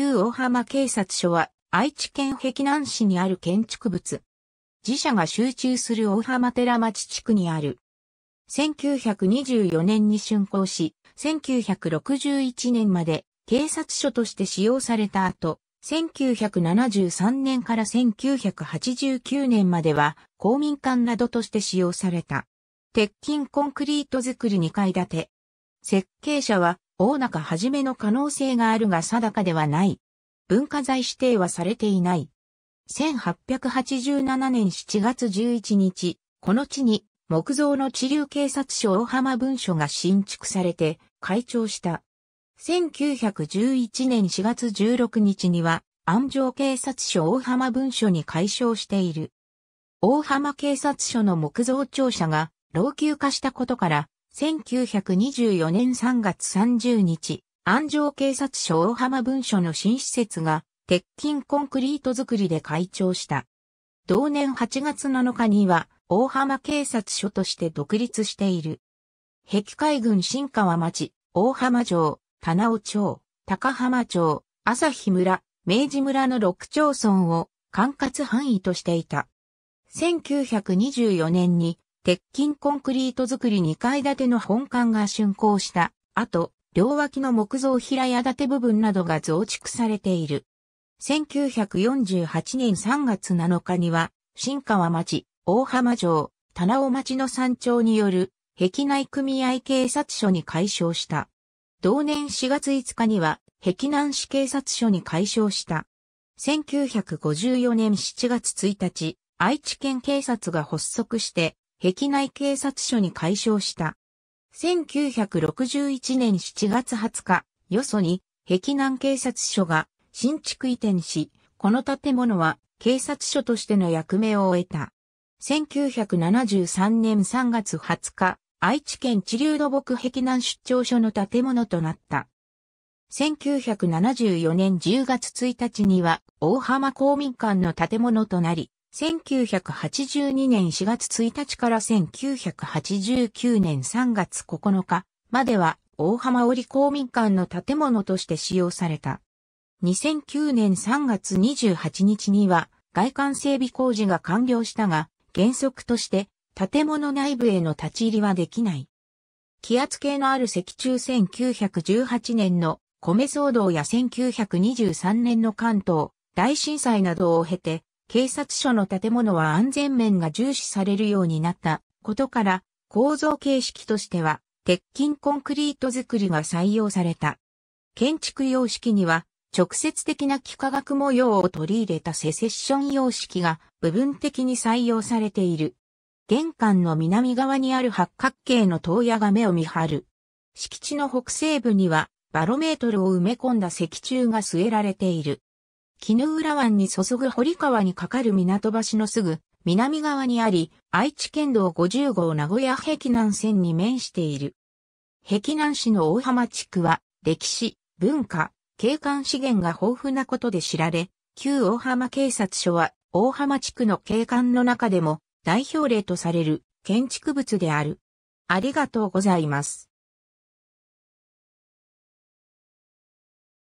旧大浜警察署は愛知県碧南市にある建築物。自社が集中する大浜寺町地区にある。1924年に竣工し、1961年まで警察署として使用された後、1973年から1989年までは公民館などとして使用された。鉄筋コンクリート造り2階建て。設計者は大中はじめの可能性があるが定かではない。文化財指定はされていない。1887年7月11日、この地に木造の地流警察署大浜文書が新築されて開庁した。1911年4月16日には安城警察署大浜文書に改称している。大浜警察署の木造庁舎が老朽化したことから1924年3月30日、安城警察署大浜文書の新施設が、鉄筋コンクリート作りで開庁した。同年8月7日には、大浜警察署として独立している。壁海軍新川町、大浜城、棚尾町、高浜町、朝日村、明治村の6町村を管轄範囲としていた。1924年に鉄筋コンクリート造り2階建ての本館が竣工した。後、両脇の木造平屋建て部分などが増築されている。1948年3月7日には、新川町、大浜城、棚尾町の山頂による、壁内組合警察署に改称した。同年4月5日には、壁南市警察署に改称した。1954年7月1日、愛知県警察が発足して、壁内警察署に改称した。1961年7月20日、よそに、壁南警察署が新築移転し、この建物は警察署としての役目を終えた。1973年3月20日、愛知県地流土木壁南出張所の建物となった。1974年10月1日には大浜公民館の建物となり、1982年4月1日から1989年3月9日までは大浜織公民館の建物として使用された。2009年3月28日には外観整備工事が完了したが原則として建物内部への立ち入りはできない。気圧計のある石中1918年の米騒動や1923年の関東大震災などを経て警察署の建物は安全面が重視されるようになったことから、構造形式としては、鉄筋コンクリート作りが採用された。建築様式には、直接的な幾何学模様を取り入れたセセッション様式が部分的に採用されている。玄関の南側にある八角形の塔屋が目を見張る。敷地の北西部にはバロメートルを埋め込んだ石柱が据えられている。絹浦湾に注ぐ堀川に架かる港橋のすぐ南側にあり、愛知県道50号名古屋壁南線に面している。碧南市の大浜地区は歴史、文化、景観資源が豊富なことで知られ、旧大浜警察署は大浜地区の景観の中でも代表例とされる建築物である。ありがとうございます。